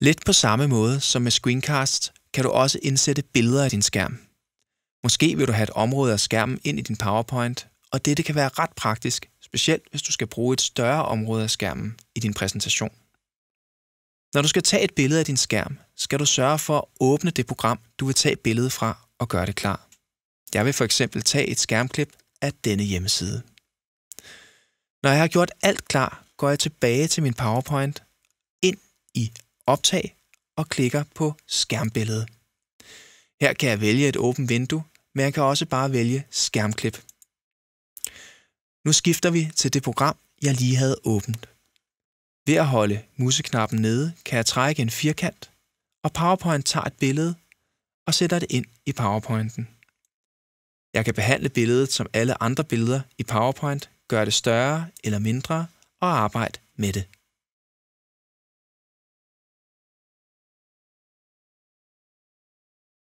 Lidt på samme måde som med screencast kan du også indsætte billeder af din skærm. Måske vil du have et område af skærmen ind i din PowerPoint, og dette kan være ret praktisk, specielt hvis du skal bruge et større område af skærmen i din præsentation. Når du skal tage et billede af din skærm, skal du sørge for at åbne det program, du vil tage billedet fra og gøre det klar. Jeg vil for eksempel tage et skærmklip af denne hjemmeside. Når jeg har gjort alt klar, går jeg tilbage til min PowerPoint, ind i optag og klikker på skærmbillede. Her kan jeg vælge et åbent vindue, men jeg kan også bare vælge skærmklip. Nu skifter vi til det program, jeg lige havde åbent. Ved at holde museknappen nede, kan jeg trække en firkant, og PowerPoint tager et billede og sætter det ind i PowerPointen. Jeg kan behandle billedet som alle andre billeder i PowerPoint, gøre det større eller mindre og arbejde med det.